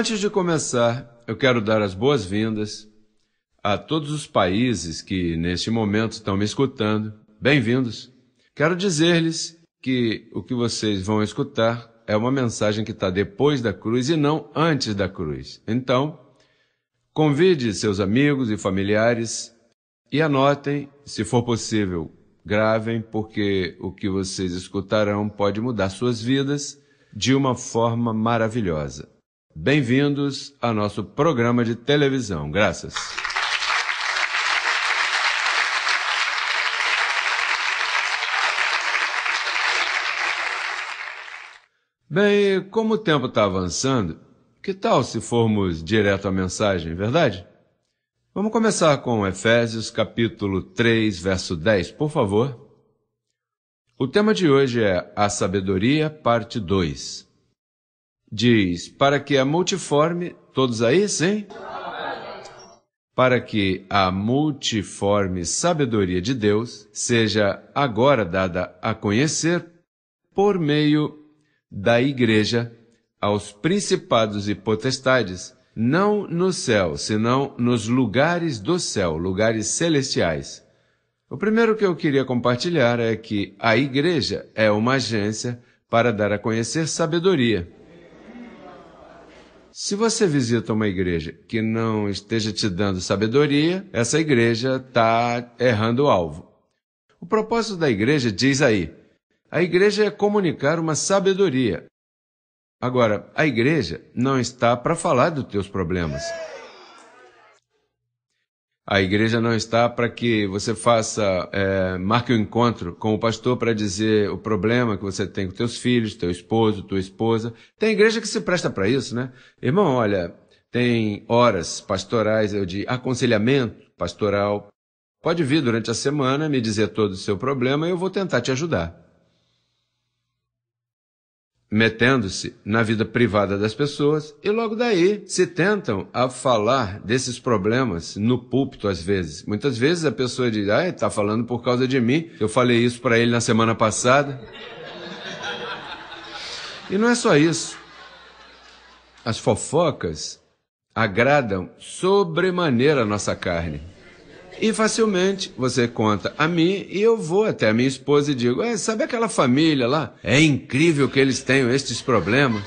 Antes de começar, eu quero dar as boas-vindas a todos os países que neste momento estão me escutando. Bem-vindos! Quero dizer-lhes que o que vocês vão escutar é uma mensagem que está depois da cruz e não antes da cruz. Então, convide seus amigos e familiares e anotem, se for possível, gravem, porque o que vocês escutarão pode mudar suas vidas de uma forma maravilhosa. Bem-vindos ao nosso programa de televisão. Graças. Bem, como o tempo está avançando, que tal se formos direto à mensagem, verdade? Vamos começar com Efésios capítulo 3, verso 10, por favor. O tema de hoje é a sabedoria, parte 2 diz: Para que a multiforme, todos aí, sim? Para que a multiforme sabedoria de Deus seja agora dada a conhecer por meio da Igreja aos principados e potestades, não no céu, senão nos lugares do céu, lugares celestiais. O primeiro que eu queria compartilhar é que a Igreja é uma agência para dar a conhecer sabedoria. Se você visita uma igreja que não esteja te dando sabedoria, essa igreja está errando o alvo. O propósito da igreja diz aí: a igreja é comunicar uma sabedoria. Agora, a igreja não está para falar dos teus problemas. A igreja não está para que você faça, é, marque o um encontro com o pastor para dizer o problema que você tem com teus filhos, teu esposo, tua esposa. Tem igreja que se presta para isso, né? Irmão, olha, tem horas pastorais de aconselhamento pastoral. Pode vir durante a semana me dizer todo o seu problema e eu vou tentar te ajudar metendo-se na vida privada das pessoas e logo daí se tentam a falar desses problemas no púlpito às vezes. Muitas vezes a pessoa diz: "Ah, está falando por causa de mim. Eu falei isso para ele na semana passada". E não é só isso. As fofocas agradam sobremaneira a nossa carne. E facilmente você conta a mim e eu vou até a minha esposa e digo: é, sabe aquela família lá? É incrível que eles tenham estes problemas.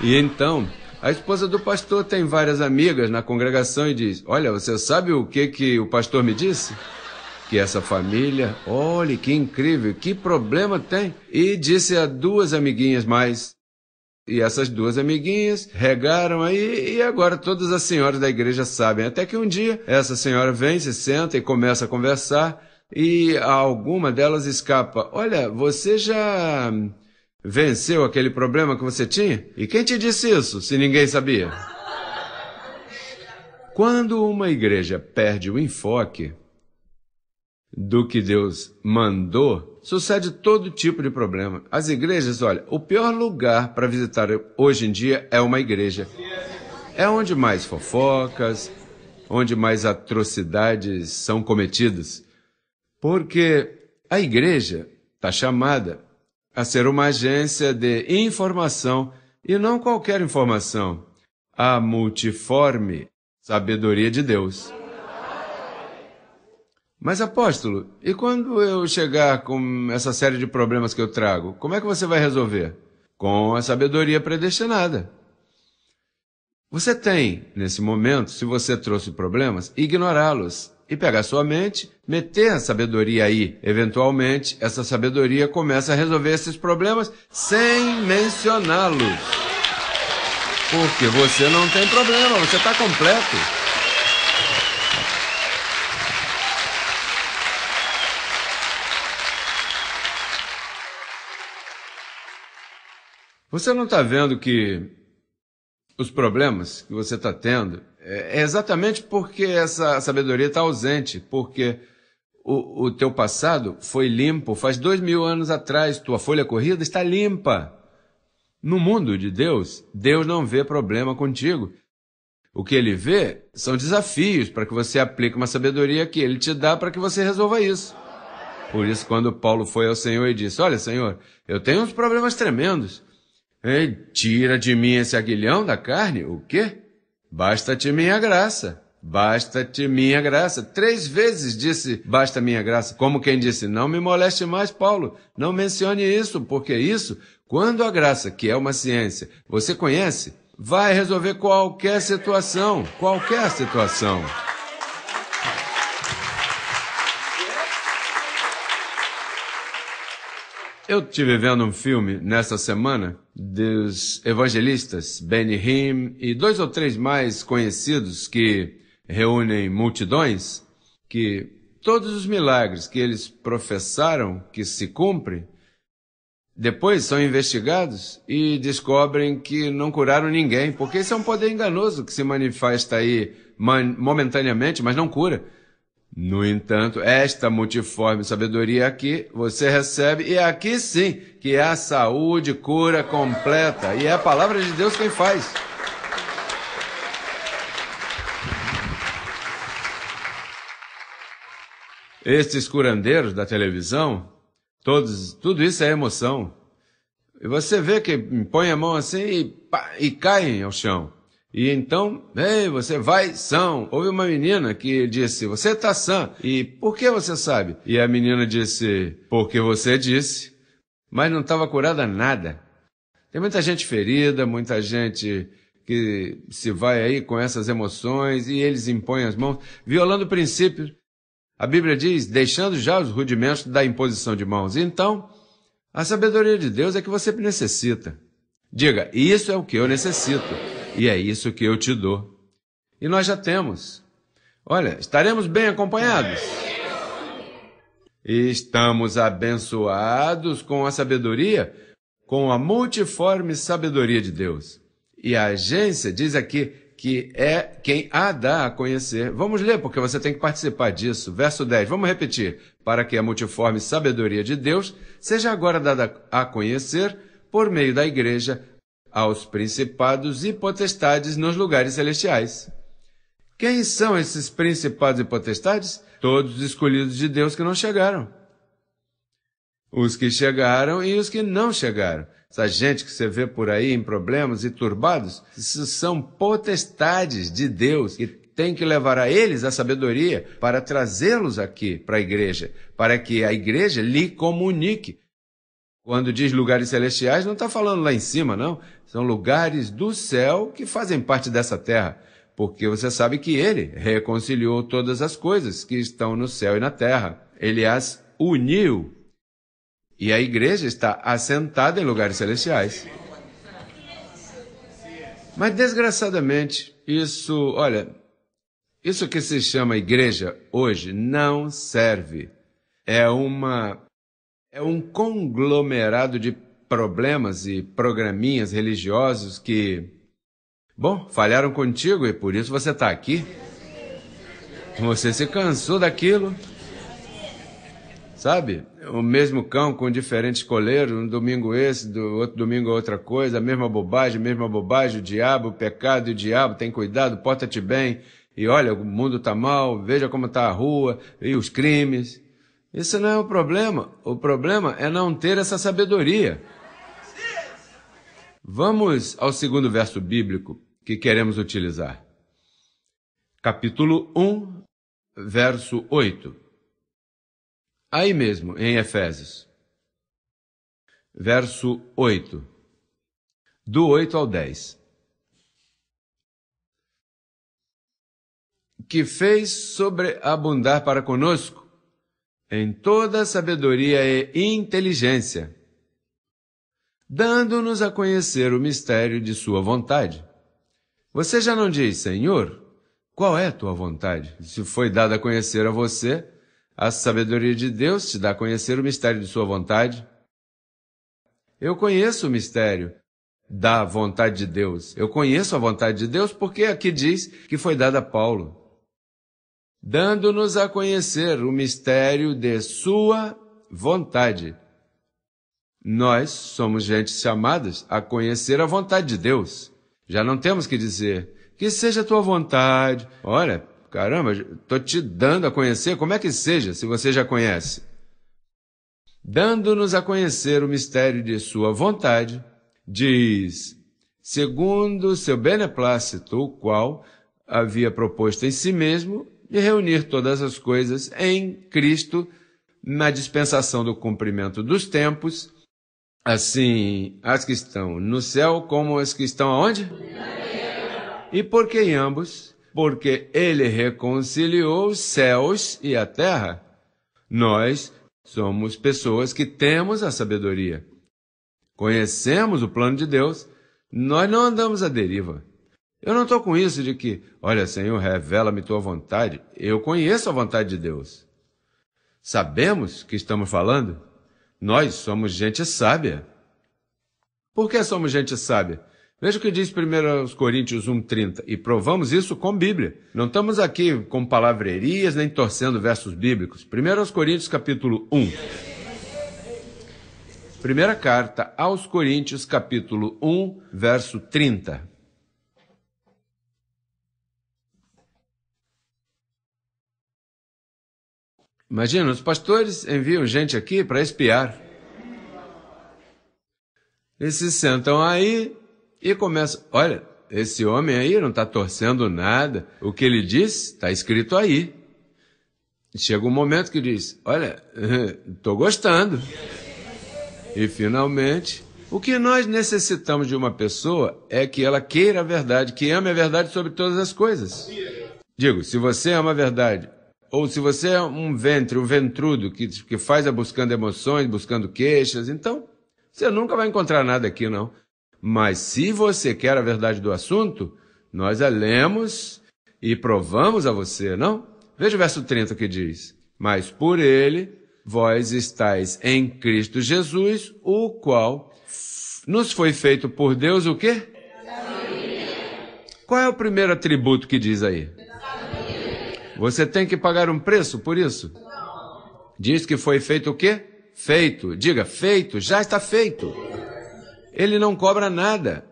E então, a esposa do pastor tem várias amigas na congregação e diz: Olha, você sabe o que, que o pastor me disse? Que essa família, olhe que incrível, que problema tem. E disse a duas amiguinhas mais: e essas duas amiguinhas regaram aí e agora todas as senhoras da igreja sabem. Até que um dia essa senhora vem, se senta e começa a conversar e alguma delas escapa. Olha, você já venceu aquele problema que você tinha? E quem te disse isso, se ninguém sabia? Quando uma igreja perde o enfoque do que Deus mandou, sucede todo tipo de problema. As igrejas, olha, o pior lugar para visitar hoje em dia é uma igreja. É onde mais fofocas, onde mais atrocidades são cometidas. Porque a igreja está chamada a ser uma agência de informação e não qualquer informação, a multiforme sabedoria de Deus. Mas, apóstolo, e quando eu chegar com essa série de problemas que eu trago, como é que você vai resolver? Com a sabedoria predestinada. Você tem, nesse momento, se você trouxe problemas, ignorá-los e pegar sua mente, meter a sabedoria aí. Eventualmente, essa sabedoria começa a resolver esses problemas sem mencioná-los. Porque você não tem problema, você está completo. Você não está vendo que os problemas que você está tendo é, é exatamente porque essa sabedoria está ausente, porque o, o teu passado foi limpo. Faz dois mil anos atrás, tua folha corrida está limpa. No mundo de Deus, Deus não vê problema contigo. O que ele vê são desafios para que você aplique uma sabedoria que ele te dá para que você resolva isso. Por isso, quando Paulo foi ao Senhor e disse: Olha, Senhor, eu tenho uns problemas tremendos. Ei, tira de mim esse aguilhão da carne, o quê? Basta-te minha graça. Basta-te minha graça. Três vezes disse basta minha graça, como quem disse, não me moleste mais, Paulo. Não mencione isso, porque isso, quando a graça, que é uma ciência, você conhece, vai resolver qualquer situação, qualquer situação. Eu tive vendo um filme nessa semana dos evangelistas Benny Hinn e dois ou três mais conhecidos que reúnem multidões, que todos os milagres que eles professaram que se cumprem, depois são investigados e descobrem que não curaram ninguém, porque isso é um poder enganoso que se manifesta aí momentaneamente, mas não cura. No entanto, esta multiforme sabedoria aqui você recebe, e aqui sim, que é a saúde, cura completa, e é a palavra de Deus quem faz. Estes curandeiros da televisão, todos, tudo isso é emoção. E você vê que põe a mão assim e, pá, e caem ao chão. E então, ei, você vai são. Houve uma menina que disse, você está sã. E por que você sabe? E a menina disse, porque você disse. Mas não estava curada nada. Tem muita gente ferida, muita gente que se vai aí com essas emoções e eles impõem as mãos, violando princípios. A Bíblia diz, deixando já os rudimentos da imposição de mãos. Então, a sabedoria de Deus é que você necessita. Diga, isso é o que eu necessito e é isso que eu te dou. E nós já temos. Olha, estaremos bem acompanhados. estamos abençoados com a sabedoria, com a multiforme sabedoria de Deus. E a agência diz aqui que é quem a dá a conhecer. Vamos ler, porque você tem que participar disso. Verso 10, vamos repetir. Para que a multiforme sabedoria de Deus seja agora dada a conhecer por meio da igreja aos principados e potestades nos lugares celestiais. Quem são esses principados e potestades? Todos os escolhidos de Deus que não chegaram. Os que chegaram e os que não chegaram. Essa gente que você vê por aí em problemas e turbados, isso são potestades de Deus que tem que levar a eles a sabedoria para trazê-los aqui para a igreja, para que a igreja lhe comunique. Quando diz lugares celestiais, não está falando lá em cima, não. São lugares do céu que fazem parte dessa terra, porque você sabe que ele reconciliou todas as coisas que estão no céu e na terra. Ele as uniu. E a igreja está assentada em lugares celestiais. Mas desgraçadamente, isso, olha, isso que se chama igreja hoje não serve. É uma é um conglomerado de problemas e programinhas religiosos que, bom, falharam contigo e por isso você está aqui. Você se cansou daquilo. Sabe? O mesmo cão com diferentes coleiros, um domingo esse, do outro domingo outra coisa, a mesma bobagem, a mesma bobagem, o diabo, o pecado e o diabo, tem cuidado, porta-te bem, e olha, o mundo está mal, veja como está a rua, e os crimes. Isso não é o problema. O problema é não ter essa sabedoria. Vamos ao segundo verso bíblico que queremos utilizar. Capítulo 1, verso 8. Aí mesmo, em Efésios. Verso 8. Do 8 ao 10. Que fez sobreabundar para conosco em toda sabedoria e inteligência dando-nos a conhecer o mistério de Sua vontade. Você já não diz, Senhor, qual é tua vontade? Se foi dada a conhecer a você, a sabedoria de Deus te dá a conhecer o mistério de Sua vontade. Eu conheço o mistério da vontade de Deus. Eu conheço a vontade de Deus porque aqui diz que foi dada a Paulo. Dando-nos a conhecer o mistério de Sua vontade, nós somos gente chamadas a conhecer a vontade de Deus. Já não temos que dizer que seja a tua vontade. Olha, caramba, estou te dando a conhecer, como é que seja se você já conhece? Dando-nos a conhecer o mistério de sua vontade, diz, segundo seu beneplácito, o qual havia proposto em si mesmo de reunir todas as coisas em Cristo na dispensação do cumprimento dos tempos, assim as que estão no céu como as que estão aonde? E por que em ambos? Porque ele reconciliou os céus e a terra. Nós somos pessoas que temos a sabedoria. Conhecemos o plano de Deus, nós não andamos à deriva. Eu não estou com isso de que, olha, Senhor, revela-me tua vontade. Eu conheço a vontade de Deus. Sabemos que estamos falando? Nós somos gente sábia. Por que somos gente sábia? Veja o que diz 1 Coríntios 1,30. E provamos isso com Bíblia. Não estamos aqui com palavrerias nem torcendo versos bíblicos. 1 Coríntios capítulo 1. Primeira carta aos Coríntios capítulo 1, verso 30. Imagina, os pastores enviam gente aqui para espiar. Eles se sentam aí e começam. Olha, esse homem aí não está torcendo nada. O que ele diz está escrito aí. Chega um momento que diz: Olha, estou gostando. E finalmente, o que nós necessitamos de uma pessoa é que ela queira a verdade, que ame a verdade sobre todas as coisas. Digo, se você ama a verdade ou se você é um ventre, um ventrudo, que, que faz a buscando emoções, buscando queixas, então você nunca vai encontrar nada aqui, não. Mas se você quer a verdade do assunto, nós a lemos e provamos a você, não? Veja o verso 30 que diz: Mas por ele vós estáis em Cristo Jesus, o qual nos foi feito por Deus o quê? Qual é o primeiro atributo que diz aí? Você tem que pagar um preço por isso? Diz que foi feito o quê? Feito. Diga, feito, já está feito. Ele não cobra nada.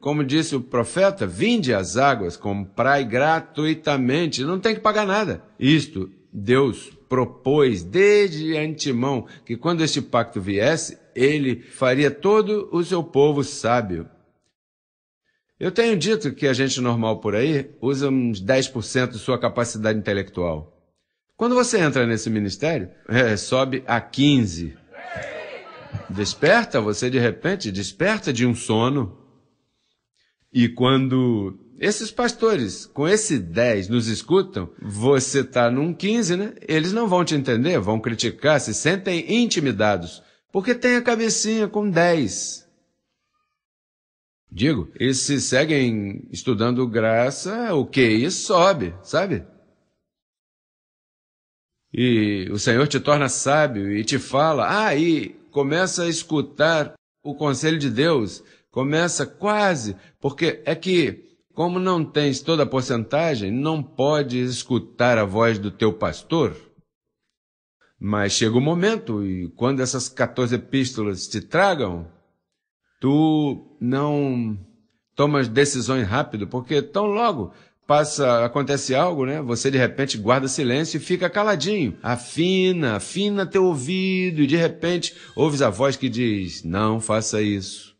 Como disse o profeta, vinde as águas, comprai gratuitamente, não tem que pagar nada. Isto Deus propôs desde antemão que quando este pacto viesse, ele faria todo o seu povo sábio. Eu tenho dito que a gente normal por aí usa uns 10% de sua capacidade intelectual. Quando você entra nesse ministério, é, sobe a 15. Desperta, você de repente desperta de um sono. E quando esses pastores com esse 10 nos escutam, você tá num 15, né? Eles não vão te entender, vão criticar, se sentem intimidados, porque tem a cabecinha com 10. Digo, eles se seguem estudando graça, o QI sobe, sabe? E o Senhor te torna sábio e te fala, aí ah, começa a escutar o conselho de Deus, começa quase, porque é que, como não tens toda a porcentagem, não podes escutar a voz do teu pastor. Mas chega o momento, e quando essas 14 epístolas te tragam, tu não tomas decisões rápido, porque tão logo passa, acontece algo, né? Você de repente guarda silêncio e fica caladinho. Afina, afina teu ouvido e de repente ouves a voz que diz: "Não faça isso.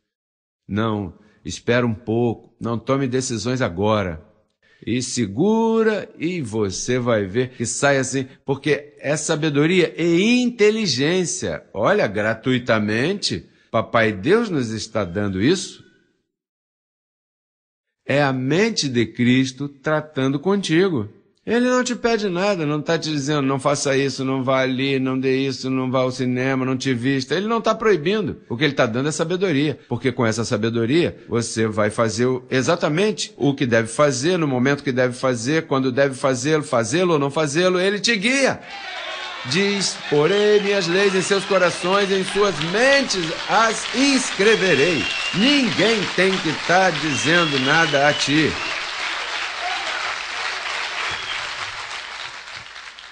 Não, espera um pouco, não tome decisões agora." E segura e você vai ver que sai assim, porque é sabedoria e inteligência. Olha, gratuitamente, Papai Deus nos está dando isso? É a mente de Cristo tratando contigo. Ele não te pede nada, não está te dizendo não faça isso, não vá ali, não dê isso, não vá ao cinema, não te vista. Ele não está proibindo. O que ele está dando é sabedoria, porque com essa sabedoria você vai fazer exatamente o que deve fazer, no momento que deve fazer, quando deve fazê-lo, fazê-lo ou não fazê-lo, ele te guia diz: Porei minhas leis em seus corações, em suas mentes as inscreverei. Ninguém tem que estar tá dizendo nada a ti.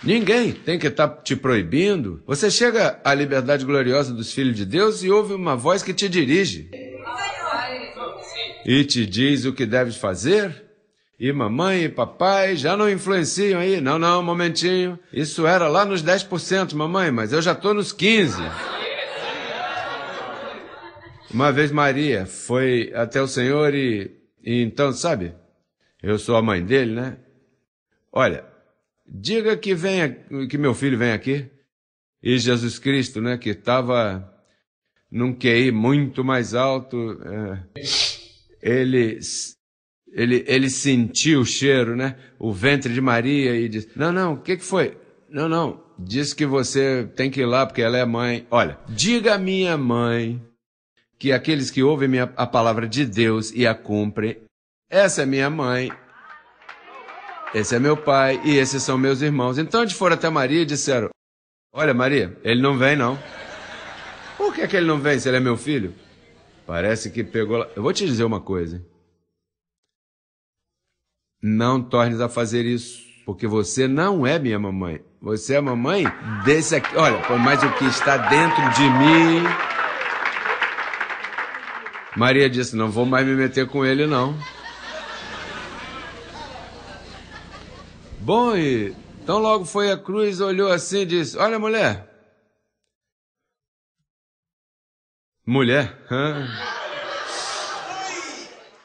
Ninguém tem que estar tá te proibindo. Você chega à liberdade gloriosa dos filhos de Deus e ouve uma voz que te dirige e te diz o que deves fazer e mamãe e papai já não influenciam aí. Não, não, um momentinho. Isso era lá nos 10%, mamãe, mas eu já tô nos 15%. Uma vez Maria foi até o Senhor e, e então, sabe? Eu sou a mãe dele, né? Olha, diga que venha, que meu filho vem aqui. E Jesus Cristo, né, que estava num QI muito mais alto, é, ele ele, ele sentiu o cheiro, né? O ventre de Maria e disse: Não, não, o que, que foi? Não, não, disse que você tem que ir lá porque ela é mãe. Olha, diga à minha mãe que aqueles que ouvem minha, a palavra de Deus e a cumprem, essa é minha mãe, esse é meu pai e esses são meus irmãos. Então eles foram até Maria e disseram: Olha, Maria, ele não vem não. Por que, é que ele não vem se ele é meu filho? Parece que pegou. Lá... Eu vou te dizer uma coisa. Hein? Não tornes a fazer isso, porque você não é minha mamãe. Você é a mamãe desse aqui. Olha, por mais o que está dentro de mim. Maria disse: Não vou mais me meter com ele, não. Bom, e então logo foi a cruz, olhou assim e disse: Olha, mulher. Mulher? Hã?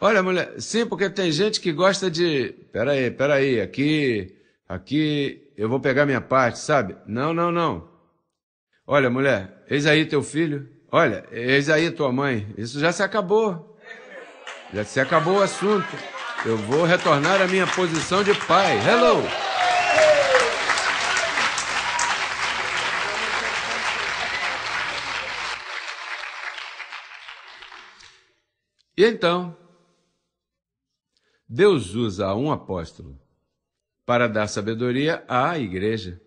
Olha, mulher, sim, porque tem gente que gosta de. Peraí, peraí, aqui, aqui eu vou pegar minha parte, sabe? Não, não, não. Olha, mulher, eis aí teu filho. Olha, eis aí tua mãe. Isso já se acabou. Já se acabou o assunto. Eu vou retornar à minha posição de pai. Hello! E então, Deus usa um apóstolo para dar sabedoria à igreja.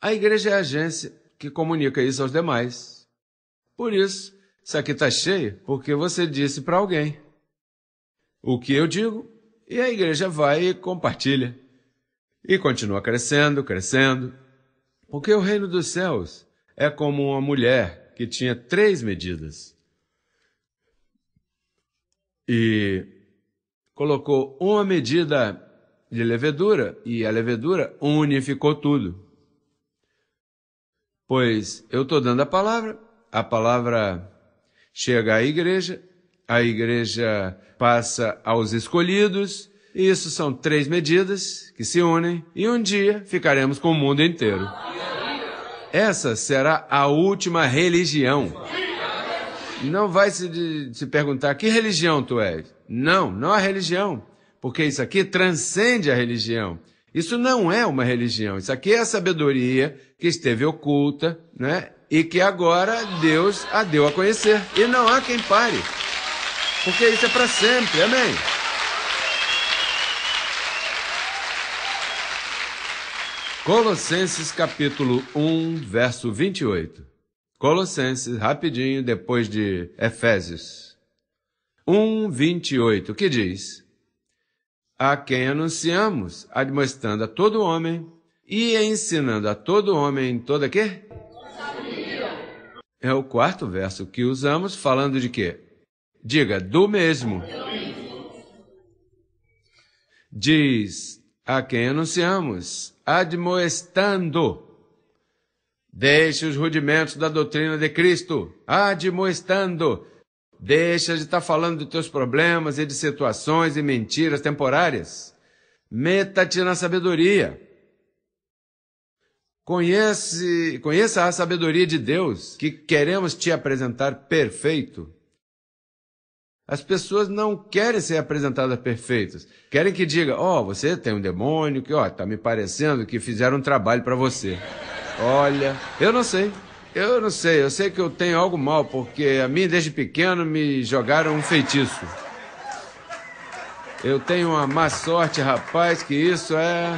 A igreja é a agência que comunica isso aos demais. Por isso, isso aqui está cheio porque você disse para alguém o que eu digo e a igreja vai e compartilha. E continua crescendo, crescendo. Porque o reino dos céus é como uma mulher que tinha três medidas. E colocou uma medida de levedura e a levedura unificou tudo. Pois eu estou dando a palavra, a palavra chega à igreja, a igreja passa aos escolhidos, e isso são três medidas que se unem, e um dia ficaremos com o mundo inteiro. Essa será a última religião. Não vai se, se perguntar que religião tu és. Não, não a religião, porque isso aqui transcende a religião. Isso não é uma religião, isso aqui é a sabedoria que esteve oculta, né? E que agora Deus a deu a conhecer. E não há quem pare, porque isso é para sempre, amém? Colossenses capítulo 1, verso 28. Colossenses, rapidinho, depois de Efésios. 1:28, que diz: A quem anunciamos, admoestando a todo homem e ensinando a todo homem toda quê? É o quarto verso que usamos falando de quê? Diga, do mesmo. Diz a quem anunciamos, admoestando. Deixe os rudimentos da doutrina de Cristo, admoestando Deixa de estar falando dos teus problemas e de situações e mentiras temporárias. Meta-te na sabedoria. Conhece, conheça a sabedoria de Deus, que queremos te apresentar perfeito. As pessoas não querem ser apresentadas perfeitas. Querem que diga, ó, oh, você tem um demônio, que ó, oh, tá me parecendo que fizeram um trabalho para você. Olha, eu não sei. Eu não sei, eu sei que eu tenho algo mal, porque a mim desde pequeno me jogaram um feitiço. Eu tenho uma má sorte, rapaz, que isso é.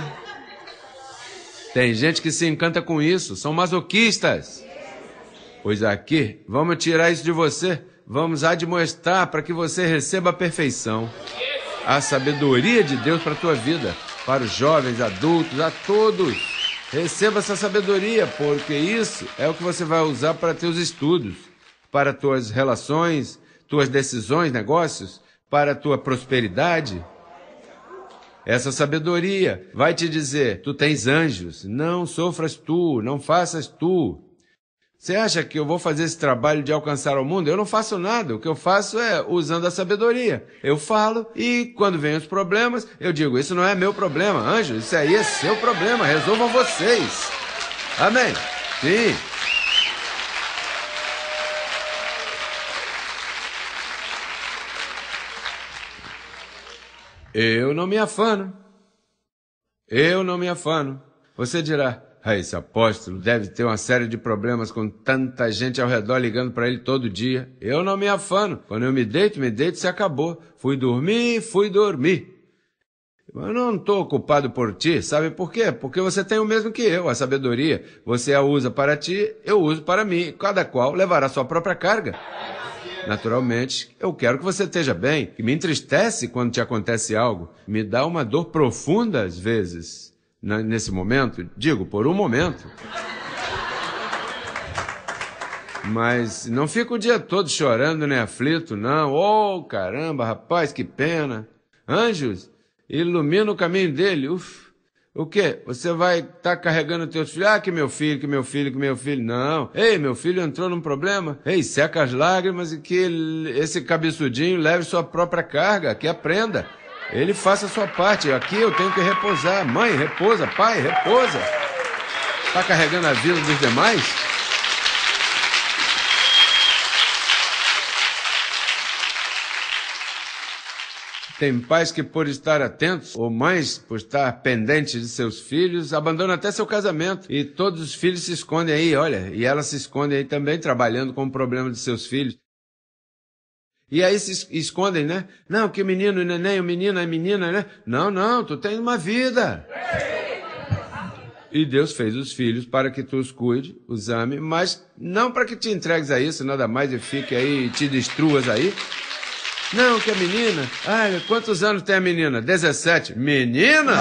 Tem gente que se encanta com isso, são masoquistas. Pois aqui, vamos tirar isso de você, vamos admoestar para que você receba a perfeição, a sabedoria de Deus para a tua vida, para os jovens, adultos, a todos. Receba essa sabedoria, porque isso é o que você vai usar para teus estudos, para tuas relações, tuas decisões, negócios, para tua prosperidade. Essa sabedoria vai te dizer: tu tens anjos, não sofras tu, não faças tu. Você acha que eu vou fazer esse trabalho de alcançar o mundo? Eu não faço nada. O que eu faço é usando a sabedoria. Eu falo e quando vem os problemas, eu digo: Isso não é meu problema, anjo. Isso aí é seu problema. Resolvam vocês. Amém. Sim. Eu não me afano. Eu não me afano. Você dirá, a esse apóstolo deve ter uma série de problemas com tanta gente ao redor ligando para ele todo dia. Eu não me afano. Quando eu me deito, me deito, se acabou. Fui dormir, fui dormir. Eu não estou culpado por ti, sabe por quê? Porque você tem o mesmo que eu, a sabedoria. Você a usa para ti, eu uso para mim. Cada qual levará sua própria carga. Naturalmente, eu quero que você esteja bem. me entristece quando te acontece algo. Me dá uma dor profunda às vezes nesse momento, digo, por um momento. Mas não fica o dia todo chorando nem aflito, não. Oh, caramba, rapaz, que pena. Anjos, ilumina o caminho dele. Uf. O quê? Você vai estar tá carregando teus filhos? Ah, que meu filho, que meu filho, que meu filho. Não. Ei, meu filho entrou num problema. Ei, seca as lágrimas e que esse cabeçudinho leve sua própria carga, que aprenda. Ele faça a sua parte. Aqui eu tenho que repousar. Mãe, repousa. Pai, repousa. Está carregando a vida dos demais? Tem pais que, por estar atentos, ou mães, por estar pendentes de seus filhos, abandonam até seu casamento. E todos os filhos se escondem aí, olha. E ela se esconde aí também, trabalhando com o problema de seus filhos. E aí se escondem, né? Não, que o menino, e neném, o menino, a menina, né? Não, não, tu tem uma vida. E Deus fez os filhos para que tu os cuide, os ame, mas não para que te entregues a isso, nada mais, e fique aí e te destruas aí. Não, que a menina. Ai, quantos anos tem a menina? 17. Menina?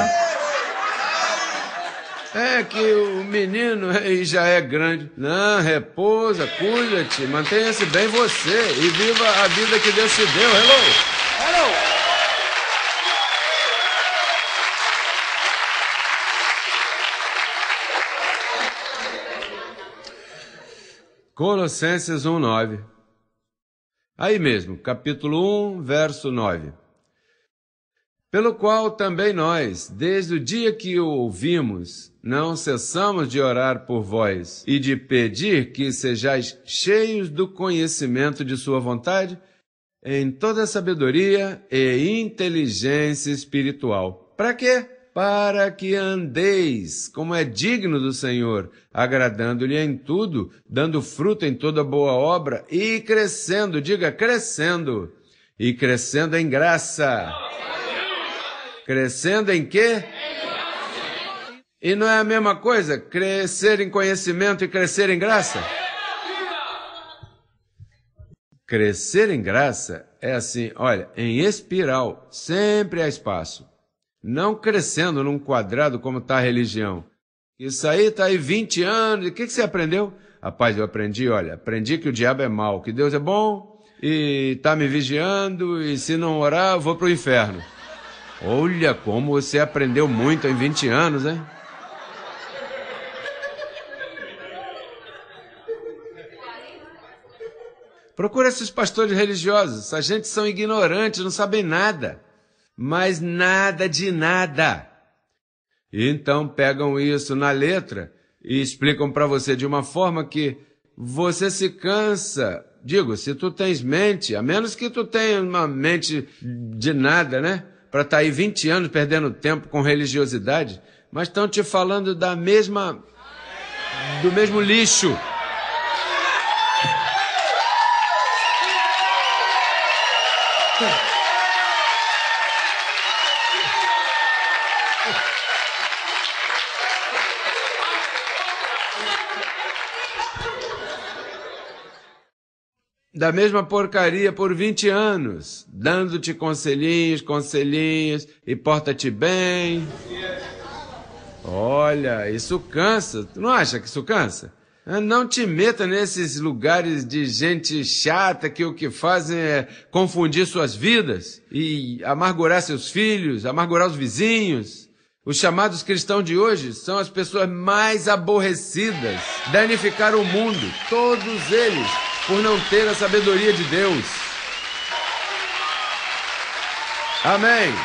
É que o menino já é grande. Não, repousa, cuida-te, mantenha-se bem você e viva a vida que Deus te deu. Hello! Hello! Colossenses 1:9. Aí mesmo, capítulo 1, verso 9 pelo qual também nós, desde o dia que o ouvimos, não cessamos de orar por vós e de pedir que sejais cheios do conhecimento de Sua vontade, em toda sabedoria e inteligência espiritual. Para quê? Para que andeis como é digno do Senhor, agradando-lhe em tudo, dando fruto em toda boa obra e crescendo, diga crescendo, e crescendo em graça Crescendo em quê? E não é a mesma coisa crescer em conhecimento e crescer em graça? Crescer em graça é assim, olha, em espiral, sempre há espaço. Não crescendo num quadrado como está a religião. Isso aí está aí 20 anos, E o que, que você aprendeu? Rapaz, eu aprendi, olha, aprendi que o diabo é mau, que Deus é bom e está me vigiando e se não orar eu vou para o inferno. Olha como você aprendeu muito em 20 anos, hein? Procura esses pastores religiosos. A gente são ignorantes, não sabem nada. Mas nada de nada. Então pegam isso na letra e explicam para você de uma forma que você se cansa. Digo, se tu tens mente, a menos que tu tenha uma mente de nada, né? para estar tá aí 20 anos perdendo tempo com religiosidade, mas estão te falando da mesma do mesmo lixo. da mesma porcaria por 20 anos, dando-te conselhinhos, conselhinhos, e porta-te bem. Olha, isso cansa. Tu não acha que isso cansa? Ah, não te meta nesses lugares de gente chata que o que fazem é confundir suas vidas e amargurar seus filhos, amargurar os vizinhos. Os chamados cristãos de hoje são as pessoas mais aborrecidas, danificaram o mundo, todos eles por não ter a sabedoria de Deus. Amém.